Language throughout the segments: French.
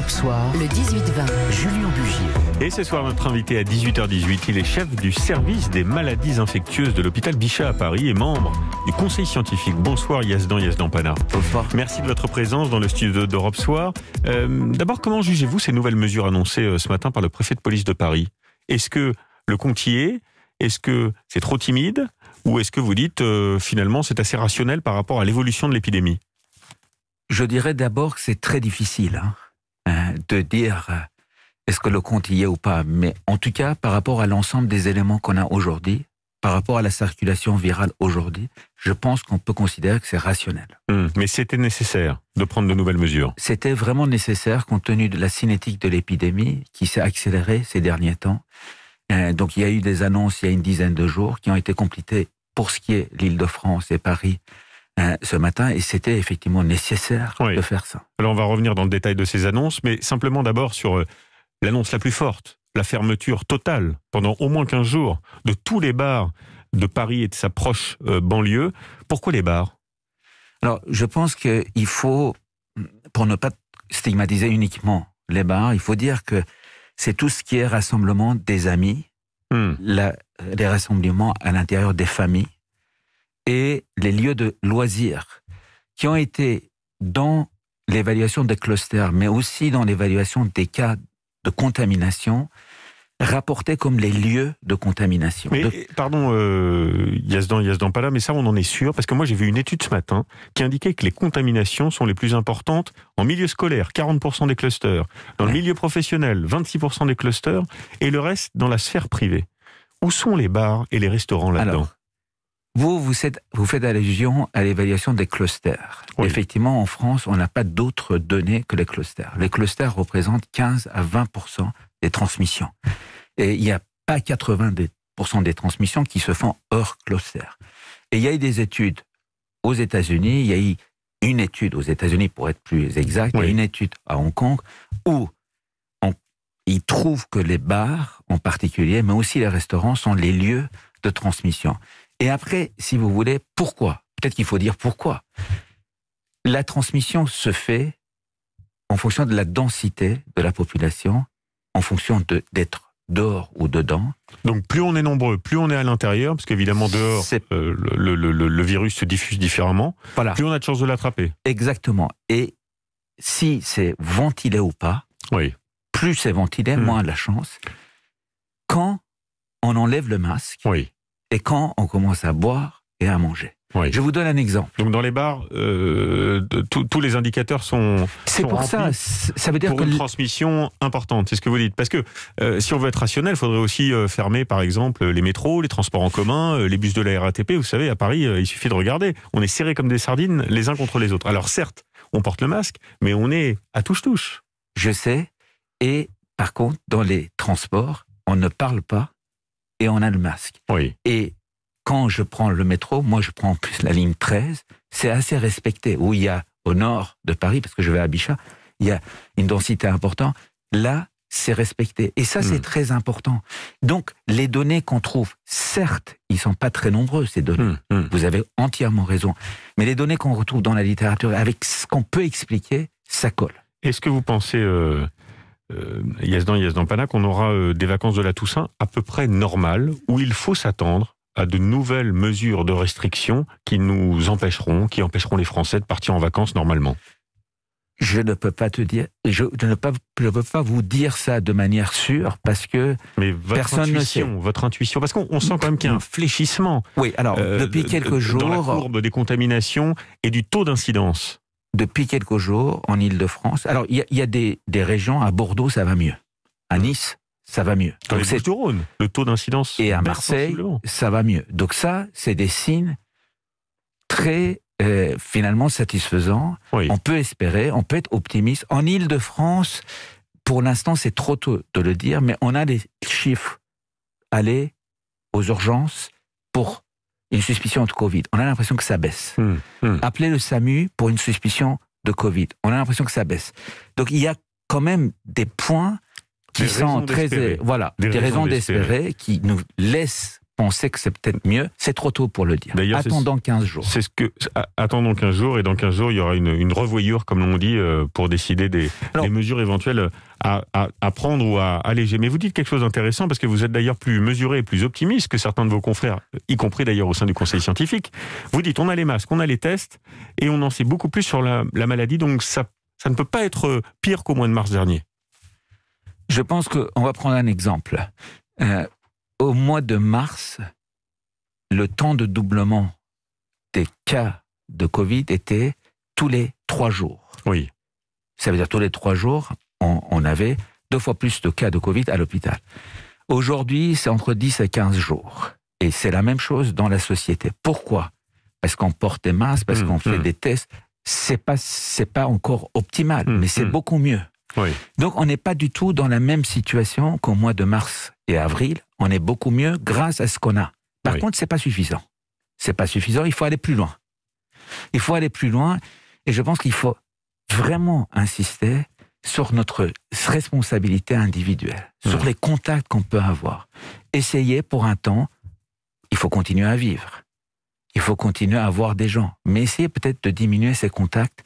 le 18-20, Julien Bugier. Et ce soir, notre invité à 18h18, il est chef du service des maladies infectieuses de l'hôpital Bichat à Paris et membre du conseil scientifique. Bonsoir Yazdan Yazdan Pana. Merci de votre présence dans le studio d'Europe Soir. Euh, d'abord, comment jugez-vous ces nouvelles mesures annoncées euh, ce matin par le préfet de police de Paris Est-ce que le compte y est Est-ce que c'est trop timide Ou est-ce que vous dites euh, finalement c'est assez rationnel par rapport à l'évolution de l'épidémie je dirais d'abord que c'est très difficile. Hein de dire euh, est-ce que le compte y est ou pas. Mais en tout cas, par rapport à l'ensemble des éléments qu'on a aujourd'hui, par rapport à la circulation virale aujourd'hui, je pense qu'on peut considérer que c'est rationnel. Hum, mais c'était nécessaire de prendre de nouvelles mesures. C'était vraiment nécessaire compte tenu de la cinétique de l'épidémie qui s'est accélérée ces derniers temps. Euh, donc il y a eu des annonces il y a une dizaine de jours qui ont été complétées pour ce qui est l'Île-de-France et Paris euh, ce matin et c'était effectivement nécessaire de faire ça. Alors on va revenir dans le détail de ces annonces, mais simplement d'abord sur euh, l'annonce la plus forte, la fermeture totale pendant au moins 15 jours de tous les bars de Paris et de sa proche euh, banlieue. Pourquoi les bars Alors je pense qu'il faut, pour ne pas stigmatiser uniquement les bars, il faut dire que c'est tout ce qui est rassemblement des amis, hmm. les des rassemblements à l'intérieur des familles et les lieux de loisirs qui ont été dans l'évaluation des clusters, mais aussi dans l'évaluation des cas de contamination, rapportés comme les lieux de contamination. Mais, Pardon, euh, Yazdan, Yazdan pas là, mais ça on en est sûr, parce que moi j'ai vu une étude ce matin qui indiquait que les contaminations sont les plus importantes en milieu scolaire, 40% des clusters, dans le milieu professionnel, 26% des clusters, et le reste dans la sphère privée. Où sont les bars et les restaurants là-dedans vous, vous, faites allusion à l'évaluation des clusters. Effectivement, en France, on n'a pas d'autres données que les clusters. Les clusters représentent 15 à 20 des transmissions. Et il n'y a pas 80 des transmissions qui se font hors cluster. Et il y a eu des études aux États-Unis, il y a eu une étude aux États-Unis, pour être plus exact, oui. et une étude à Hong Kong, où ils trouvent que les bars en particulier, mais aussi les restaurants, sont les lieux de transmission. Et après, si vous voulez, pourquoi Peut-être qu'il faut dire pourquoi. La transmission se fait en fonction de la densité de la population, en fonction d'être dehors ou dedans. Donc plus on est nombreux, plus on est à l'intérieur, parce qu'évidemment dehors, euh, le, virus se diffuse différemment, voilà. plus on a de chances de l'attraper. Exactement. Et si c'est ventilé ou pas, oui. plus c'est ventilé, hmm. moins de la chance. Quand on enlève le masque, oui et quand on commence à boire et à manger. Je vous donne un exemple. Donc dans les bars, euh, tous les indicateurs sont. C'est pour ça. Ça veut dire que une transmission importante. C'est ce que vous dites. Parce que euh, si on veut être rationnel, il faudrait aussi euh, fermer, par exemple, les métros, les transports en commun, les bus de la RATP. Vous savez, à Paris, il suffit de regarder. On est serrés comme des sardines, les uns contre les autres. Alors certes, on porte le masque, mais on est à touche touche. Je sais. Et par contre, dans les transports, on ne parle pas et on a le masque. Oui. Et quand je prends le métro, moi je prends en plus la ligne 13, c'est assez respecté, où il y a au nord de Paris, parce que je vais à Bichat, il y a une densité importante. Là, c'est respecté. Et ça, c'est hmm. très important. Donc, les données qu'on trouve, certes, ils ne sont pas très nombreux, ces données. Hmm, hmm. Vous avez entièrement raison. Mais les données qu'on retrouve dans la littérature, avec ce qu'on peut expliquer, ça colle. Est-ce que vous pensez, euh, euh, Yasdan, Panak, on aura euh, des vacances de la Toussaint à peu près normales, où il faut s'attendre à de nouvelles mesures de restriction qui nous empêcheront, qui empêcheront les Français de partir en vacances normalement. Je ne peux pas te dire, je, ne peux, pas vous dire ça de manière sûre parce que votre personne intuition, Votre intuition, parce qu'on sent quand même qu'il y a un fléchissement. Oui, alors euh, depuis quelques jours, dans la courbe des contaminations et du taux d'incidence depuis quelques jours en Ile-de-France. Alors, il y, a, des, régions, à Bordeaux, ça va mieux. À Nice, ça va mieux. Donc le taux d'incidence. Et à Marseille, ça va mieux. Donc ça, c'est des signes très euh, finalement satisfaisants. On peut espérer, on peut être optimiste. En Ile-de-France, pour l'instant, c'est trop tôt de le dire, mais on a des chiffres. Aller aux urgences pour une suspicion de Covid. On a l'impression que ça baisse. Hmm, hmm. Appeler le SAMU pour une suspicion de Covid. On a l'impression que ça baisse. Donc il y a quand même des points qui sont très... Voilà, des, des raisons d'espérer qui nous laissent on sait que c'est peut-être mieux, c'est trop tôt pour le dire. Attendons 15 jours. C'est ce que attendons 15 jours et dans 15 jours il y aura une, revoyure comme l'on dit euh, pour décider des, mesures éventuelles à, prendre ou à alléger. Mais vous dites quelque chose d'intéressant parce que vous êtes d'ailleurs plus mesuré et plus optimiste que certains de vos confrères, y compris d'ailleurs au sein du Conseil scientifique. Vous dites on a les masques, on a les tests et on en sait beaucoup plus sur la, maladie, donc ça ça ne peut pas être pire qu'au mois de mars dernier. Je pense qu'on va prendre un exemple. Euh, au mois de mars, le temps de doublement des cas de Covid était tous les trois jours. Oui. Ça veut dire tous les trois jours, on, avait deux fois plus de cas de Covid à l'hôpital. Aujourd'hui, c'est entre 10 et 15 jours. Et c'est la même chose dans la société. Pourquoi Parce qu'on porte des masques, parce mmh, qu'on fait mmh. des tests. C'est pas, c'est pas encore optimal, mmh, mais c'est beaucoup mieux. Oui. Donc, on n'est pas du tout dans la même situation qu'au mois de mars et avril, on est beaucoup mieux grâce à ce qu'on a. Par contre, contre, c'est pas suffisant. C'est pas suffisant. Il faut aller plus loin. Il faut aller plus loin. Et je pense qu'il faut vraiment insister sur notre responsabilité individuelle, sur mmh. les contacts qu'on peut avoir. Essayer pour un temps, il faut continuer à vivre. Il faut continuer à voir des gens. Mais essayer peut-être de diminuer ces contacts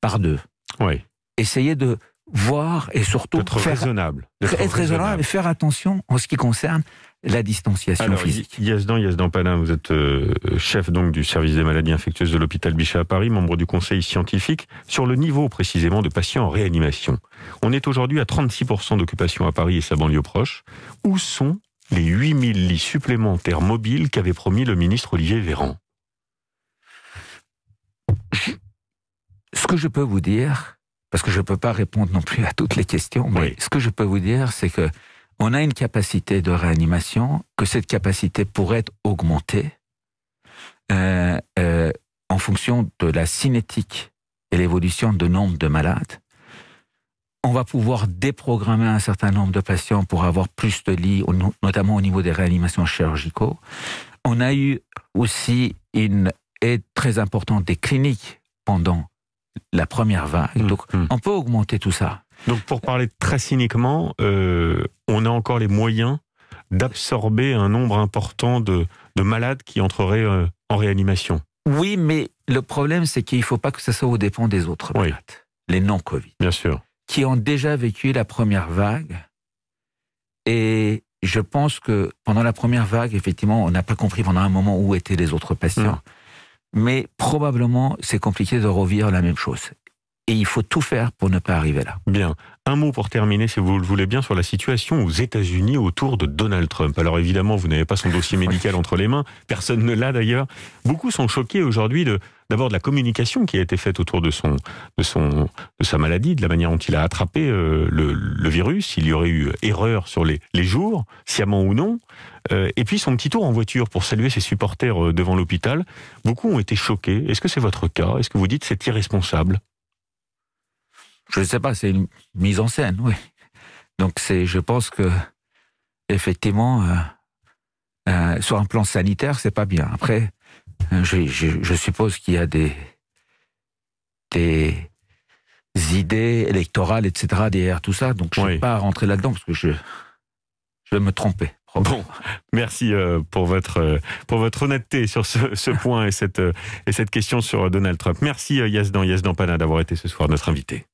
par deux. Oui. Essayer de voir et surtout être raisonnable. Être, raisonnable, et faire attention en ce qui concerne la distanciation Alors, physique. Yazdan, Yazdan Palin, vous êtes euh, chef donc du service des maladies infectieuses de l'hôpital Bichat à Paris, membre du conseil scientifique, sur le niveau précisément de patients en réanimation. On est aujourd'hui à 36% d'occupation à Paris et sa banlieue proche. Où sont les 8000 lits supplémentaires mobiles qu'avait promis le ministre Olivier Véran Ce que je peux vous dire, parce que je ne peux pas répondre non plus à toutes les questions, mais ce que je peux vous dire, c'est que on a une capacité de réanimation, que cette capacité pourrait être augmentée euh, euh, en fonction de la cinétique et l'évolution de nombre de malades. On va pouvoir déprogrammer un certain nombre de patients pour avoir plus de lits, notamment au niveau des réanimations chirurgicaux. On a eu aussi une aide très importante des cliniques pendant la première vague. Mm, Donc mm. on peut augmenter tout ça. Donc pour parler très cyniquement, euh, on a encore les moyens d'absorber un nombre important de, malades qui entreraient euh, en réanimation. Oui, mais le problème, c'est qu'il ne faut pas que ça soit aux dépens des autres malades, les non-Covid. Bien sûr. Qui ont déjà vécu la première vague. Et je pense que pendant la première vague, effectivement, on n'a pas compris pendant un moment où étaient les autres patients. Mm mais probablement c'est compliqué de revivre la même chose et il faut tout faire pour ne pas arriver là. Bien. Un mot pour terminer, si vous le voulez bien, sur la situation aux États-Unis autour de Donald Trump. Alors évidemment, vous n'avez pas son dossier médical entre les mains, personne ne l'a d'ailleurs. Beaucoup sont choqués aujourd'hui de d'abord de la communication qui a été faite autour de son de son de sa maladie, de la manière dont il a attrapé euh, le, virus. Il y aurait eu erreur sur les, les jours, sciemment ou non. Euh, et puis son petit tour en voiture pour saluer ses supporters euh, devant l'hôpital. Beaucoup ont été choqués. Est-ce que c'est votre cas Est-ce que vous dites c'est irresponsable je ne sais pas, c'est une mise en scène, oui. Donc c'est, je pense que effectivement, euh, euh, sur un plan sanitaire, c'est pas bien. Après, euh, je, suppose qu'il y a des des idées électorales, etc. derrière tout ça. Donc je ne vais pas rentrer là-dedans parce que je je vais me tromper. Bon, merci pour votre, pour votre honnêteté sur ce, point et cette, et cette question sur Donald Trump. Merci Yasdan, Yazdan Pana d'avoir été ce soir notre invité.